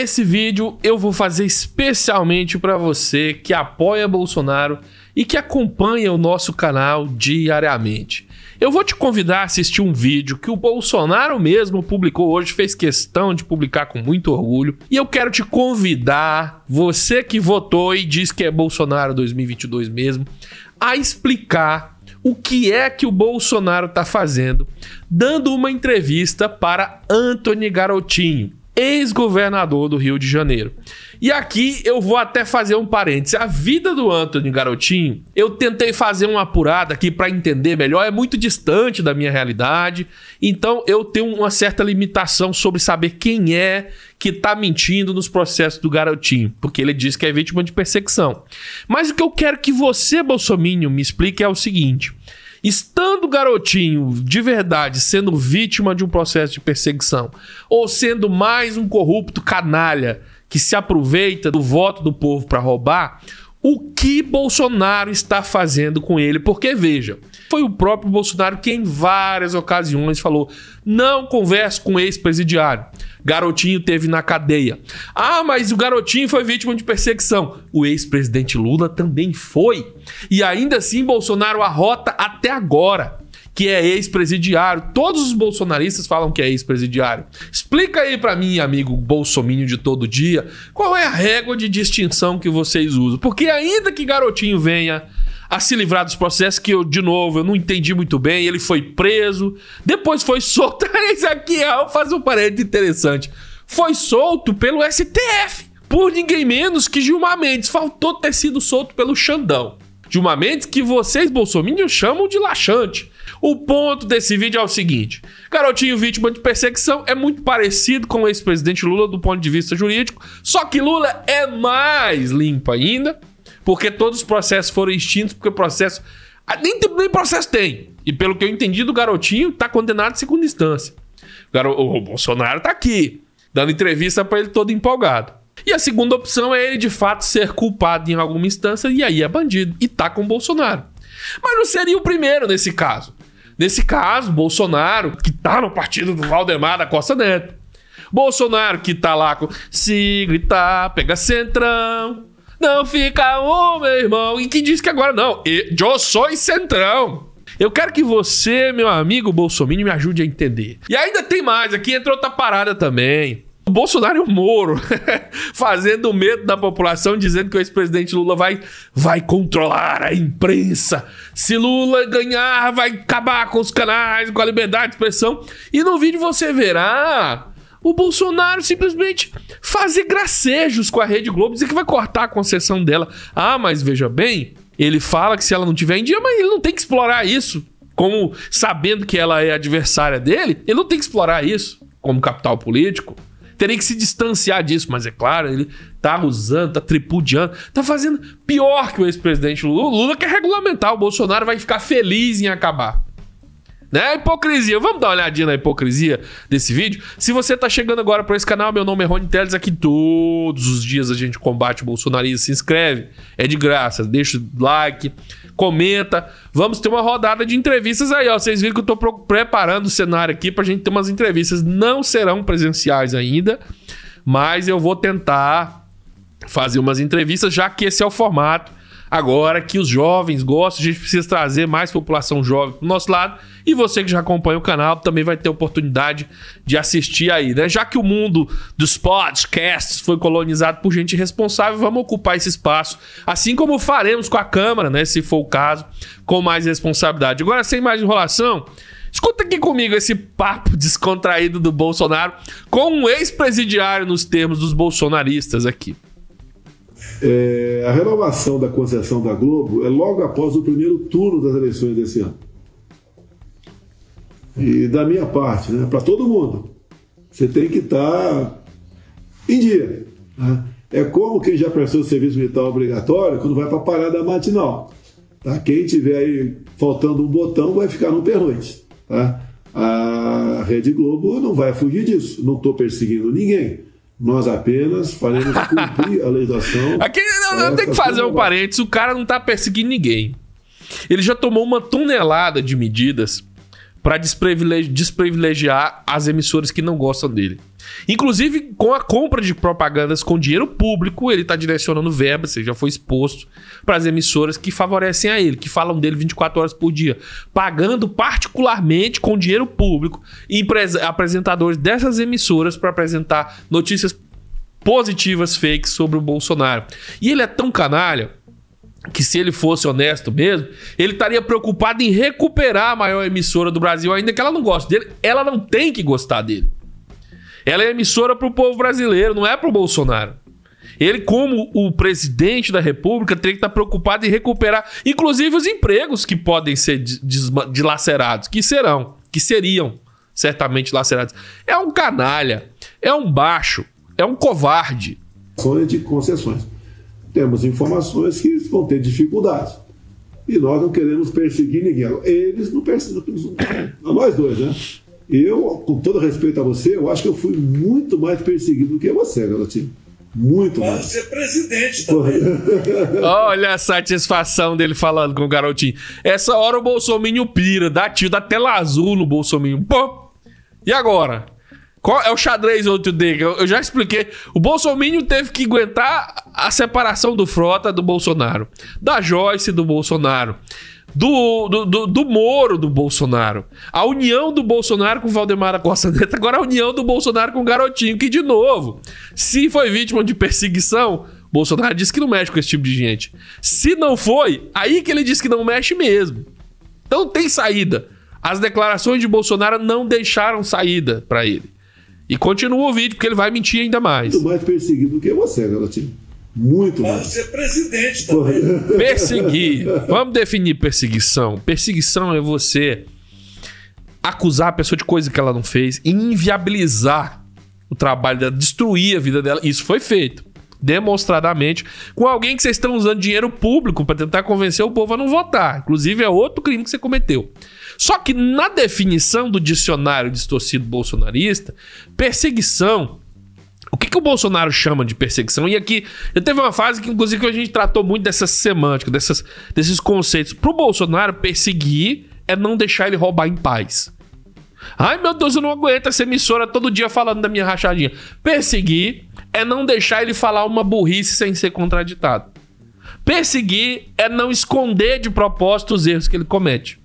Esse vídeo eu vou fazer especialmente para você que apoia Bolsonaro e que acompanha o nosso canal diariamente. Eu vou te convidar a assistir um vídeo que o Bolsonaro mesmo publicou hoje, fez questão de publicar com muito orgulho. E eu quero te convidar, você que votou e diz que é Bolsonaro 2022 mesmo, a explicar o que é que o Bolsonaro está fazendo, dando uma entrevista para Anthony Garotinho, ex-governador do Rio de Janeiro. E aqui eu vou até fazer um parêntese. A vida do Antônio Garotinho, eu tentei fazer uma apurada aqui para entender melhor, é muito distante da minha realidade, então eu tenho uma certa limitação sobre saber quem é que tá mentindo nos processos do Garotinho, porque ele diz que é vítima de perseguição. Mas o que eu quero que você, Bolsominion, me explique é o seguinte: estando o garotinho de verdade sendo vítima de um processo de perseguição, ou sendo mais um corrupto canalha que se aproveita do voto do povo para roubar, o que Bolsonaro está fazendo com ele. Porque, veja, foi o próprio Bolsonaro que, em várias ocasiões, falou: não converso com ex-presidiário. Garotinho teve na cadeia. Ah, mas o garotinho foi vítima de perseguição. O ex-presidente Lula também foi. E ainda assim, Bolsonaro arrota até agora que é ex-presidiário. Todos os bolsonaristas falam que é ex-presidiário. Explica aí para mim, amigo bolsomínio de todo dia, qual é a régua de distinção que vocês usam. Porque ainda que garotinho venha a se livrar dos processos que eu, de novo, eu não entendi muito bem. Ele foi preso, depois foi solto. Esse aqui é, faz um parede interessante. Foi solto pelo STF, por ninguém menos que Gilmar Mendes. Faltou ter sido solto pelo Xandão. De uma Mendes que vocês, bolsominions, chamam de laxante. O ponto desse vídeo é o seguinte: garotinho vítima de perseguição é muito parecido com o ex-presidente Lula do ponto de vista jurídico, só que Lula é mais limpo ainda, porque todos os processos foram extintos, porque o processo. Ah, nem, nem processo tem. E pelo que eu entendi do garotinho, tá condenado em segunda instância. O, garo... o Bolsonaro tá aqui, dando entrevista para ele todo empolgado. E a segunda opção é ele de fato ser culpado em alguma instância e aí é bandido e tá com o Bolsonaro. Mas não seria o primeiro nesse caso. Nesse caso, Bolsonaro, que tá no partido do Valdemar da Costa Neto. Bolsonaro, que tá lá com se gritar, pega centrão, não fica um, meu irmão. E que diz que agora não, eu sou centrão. Eu quero que você, meu amigo Bolsonaro, me ajude a entender. E ainda tem mais, aqui entrou outra parada também o Bolsonaro e o Moro fazendo medo da população, dizendo que o ex-presidente Lula vai, vai controlar a imprensa. Se Lula ganhar, vai acabar com os canais, com a liberdade de expressão. E no vídeo você verá o Bolsonaro simplesmente fazer gracejos com a Rede Globo, dizer que vai cortar a concessão dela. Ah, mas veja bem, ele fala que se ela não tiver em dia, mas ele não tem que explorar isso. Como sabendo que ela é adversária dele, ele não tem que explorar isso como capital político terei que se distanciar disso, mas é claro, ele tá usando, tá tripudiando, tá fazendo pior que o ex-presidente Lula. Lula quer regulamentar, o Bolsonaro vai ficar feliz em acabar. Né? Hipocrisia. Vamos dar uma olhadinha na hipocrisia desse vídeo. Se você tá chegando agora para esse canal, meu nome é Rony Teles. Aqui todos os dias a gente combate o bolsonarismo. Se inscreve, é de graça. Deixa o like, comenta. Vamos ter uma rodada de entrevistas aí, ó. Vocês viram que eu tô preparando o cenário aqui pra gente ter umas entrevistas. Não serão presenciais ainda, mas eu vou tentar fazer umas entrevistas, já que esse é o formato Agora que os jovens gostam, a gente precisa trazer mais população jovem pro nosso lado. E você que já acompanha o canal também vai ter oportunidade de assistir aí, né? Já que o mundo dos podcasts foi colonizado por gente responsável, vamos ocupar esse espaço, assim como faremos com a Câmara, né? Se for o caso, com mais responsabilidade. Agora, sem mais enrolação, Escuta aqui comigo esse papo descontraído do Bolsonaro com um ex-presidiário nos termos dos bolsonaristas aqui. É, a renovação da concessão da Globo é logo após o primeiro turno das eleições desse ano. E da minha parte, né, para todo mundo, você tem que estar tá em dia. Né? É como quem já prestou serviço militar obrigatório quando vai para a parada matinal. Tá? Quem tiver aí faltando um botão vai ficar no pernoite. Tá? A Rede Globo não vai fugir disso. Não estou perseguindo ninguém. Nós apenas faremos cumprir a legislação. Aqui não, não tem que fazer um parênteses: o cara não está perseguindo ninguém. Ele já tomou uma tonelada de medidas para desprivilegiar as emissoras que não gostam dele. Inclusive, com a compra de propagandas com dinheiro público, ele está direcionando verbas, já foi exposto, para as emissoras que favorecem a ele, que falam dele 24 horas por dia, pagando particularmente com dinheiro público apresentadores dessas emissoras para apresentar notícias positivas fakes sobre o Bolsonaro. E ele é tão canalha que se ele fosse honesto mesmo, ele estaria preocupado em recuperar a maior emissora do Brasil, ainda que ela não goste dele. Ela não tem que gostar dele. Ela é emissora para o povo brasileiro, não é para o Bolsonaro. Ele, como o presidente da República, tem que estar tá preocupado em recuperar, inclusive, os empregos que podem ser dilacerados, que serão, que seriam certamente lacerados. É um canalha, é um baixo, é um covarde. De concessões. Temos informações que vão ter dificuldades. E nós não queremos perseguir ninguém. Eles não perseguem. Nós dois, né? Eu, com todo respeito a você, eu acho que eu fui muito mais perseguido do que você, Garotinho. Né, muito Pode mais. ser presidente também. Olha a satisfação dele falando com o garotinho. Essa hora o Bolsonaro pira, dá tiro, dá tela azul no Bolsonaro. Pô! E agora? Qual é o xadrez outro dele? Eu, já expliquei. O Bolsonaro teve que aguentar a separação do Frota do Bolsonaro, da Joyce do Bolsonaro, do, do, do, Moro do Bolsonaro. A união do Bolsonaro com Valdemar Costa Neto, agora a união do Bolsonaro com o Garotinho, que de novo, se foi vítima de perseguição, Bolsonaro disse que não mexe com esse tipo de gente. Se não foi, aí que ele disse que não mexe mesmo. Então tem saída. As declarações de Bolsonaro não deixaram saída para ele. E continua o vídeo, porque ele vai mentir ainda mais. Muito mais perseguido do que você, Garotinho. Muito Pode mais. ser presidente também. Perseguir. Vamos definir perseguição. Perseguição é você acusar a pessoa de coisa que ela não fez, inviabilizar o trabalho dela, destruir a vida dela. Isso foi feito demonstradamente com alguém que vocês estão usando dinheiro público para tentar convencer o povo a não votar. Inclusive, é outro crime que você cometeu. Só que na definição do dicionário distorcido bolsonarista, perseguição o que, que o Bolsonaro chama de perseguição? E aqui, eu teve uma fase que, inclusive, a gente tratou muito dessa semântica, dessas, desses conceitos. Pro Bolsonaro, perseguir é não deixar ele roubar em paz. Ai, meu Deus, eu não aguento essa emissora todo dia falando da minha rachadinha. Perseguir é não deixar ele falar uma burrice sem ser contraditado. Perseguir é não esconder de propósito os erros que ele comete.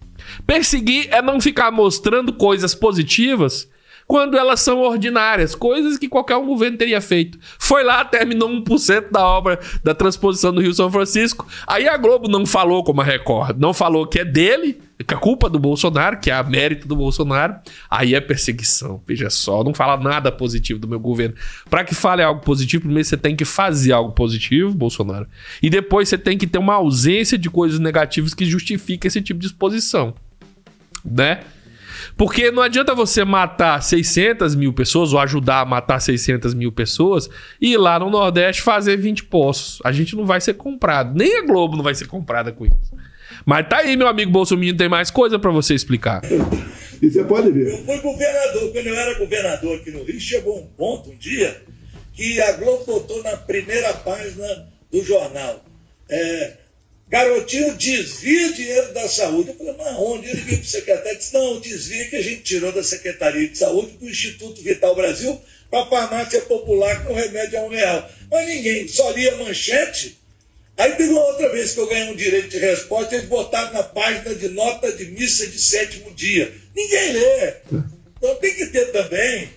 Perseguir é não ficar mostrando coisas positivas quando elas são ordinárias, coisas que qualquer um governo teria feito. Foi lá, terminou 1% da obra da transposição do Rio São Francisco. Aí a Globo não falou como a Record, não falou que é dele, que é culpa do Bolsonaro, que é a mérito do Bolsonaro. Aí é perseguição, veja só, não fala nada positivo do meu governo. Para que fale algo positivo, primeiro você tem que fazer algo positivo, Bolsonaro. E depois você tem que ter uma ausência de coisas negativas que justifique esse tipo de exposição, né? Porque não adianta você matar 600 mil pessoas ou ajudar a matar 600 mil pessoas e ir lá no Nordeste fazer 20 poços. A gente não vai ser comprado. Nem a Globo não vai ser comprada com isso. Mas tá aí, meu amigo Bolsonaro, tem mais coisa para você explicar. E você pode ver. Eu fui governador. Quando eu era governador aqui no Rio, chegou um ponto, um dia, que a Globo botou na primeira página do jornal. É, Garotinho desvia dinheiro da saúde. Eu falei, mas onde? Eu liguei para o secretário e disse, não, desvia que a gente tirou da Secretaria de Saúde do Instituto Vital Brasil para a farmácia popular com remédio a um real. Mas ninguém, só lia manchete. Aí teve uma outra vez que eu ganhei um direito de resposta, eles botaram na página de nota de missa de sétimo dia. Ninguém lê. Então tem que ter também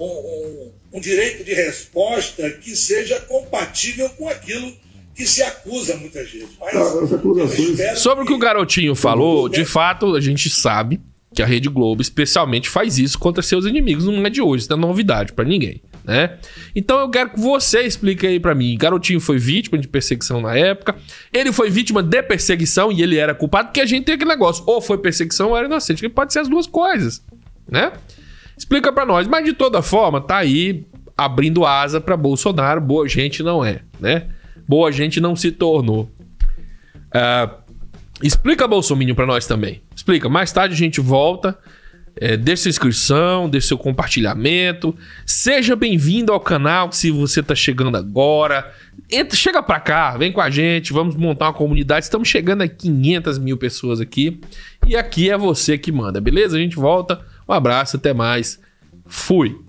um, um, um direito de resposta que seja compatível com aquilo que se acusa muitas vezes. Mas ah, Sobre o que o Garotinho falou, de fato, a gente sabe que a Rede Globo especialmente faz isso contra seus inimigos, não é de hoje, isso não é novidade para ninguém, né? Então eu quero que você explique aí para mim. Garotinho foi vítima de perseguição na época, ele foi vítima de perseguição e ele era culpado, porque a gente tem aquele negócio, ou foi perseguição ou era inocente, que pode ser as duas coisas, né? Explica para nós, mas de toda forma, tá aí abrindo asa para Bolsonaro, boa gente não é, né? boa gente não se tornou. Uh, explica, Bolsonaro, para nós também. Explica. Mais tarde a gente volta. É, sua inscrição, deixe seu compartilhamento. Seja bem-vindo ao canal se você está chegando agora. Entra, chega para cá, vem com a gente, vamos montar uma comunidade. Estamos chegando a 500 mil pessoas aqui. E aqui é você que manda, beleza? A gente volta. Um abraço, até mais. Fui.